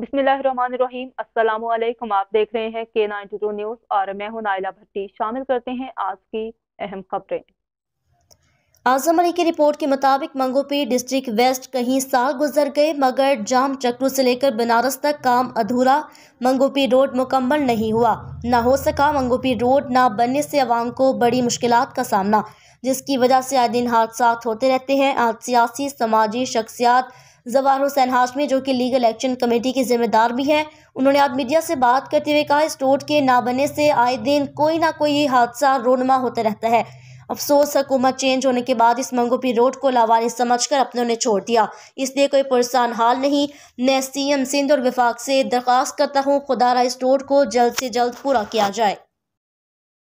बिस्मिल्लाहिर्रहमानिर्रहीम अस्सलाम वालेकुम आप देख रहे हैं के नाइन्टी टू न्यूज़ और मैं हूं नाइला भट्टी शामिल करते हैं आज की अहम खबरें आजम अली की रिपोर्ट के मुताबिक मंगोपी डिस्ट्रिक्ट वेस्ट कहीं साल गुजर गए मगर जाम चक्रू से लेकर बनारस तक काम अधूरा मंगोपी रोड मुकम्मल नहीं हुआ ना हो सका मंगोपी रोड ना बनने से आवाम को बड़ी मुश्किल का सामना जिसकी वजह से आए दिन हादसा होते रहते हैं आज सियासी समाजी शख्सियात जवाहर हुसैन हाशमी जो कि लीगल एक्शन कमेटी के जिम्मेदार भी हैं उन्होंने आज मीडिया से बात करते हुए कहा इस रोड के ना बनने से आए दिन कोई ना कोई हादसा रोनमा होता रहता है अफसोस हुकूमत चेंज होने के बाद इस मंगोपी रोड को समझ समझकर अपनों ने छोड़ दिया इसलिए कोई पुरसान हाल नहीं मैं सीएम सिंध और विफाक से दरख्वास्त करता हूँ खुदारा इस रोड को जल्द से जल्द पूरा किया जाए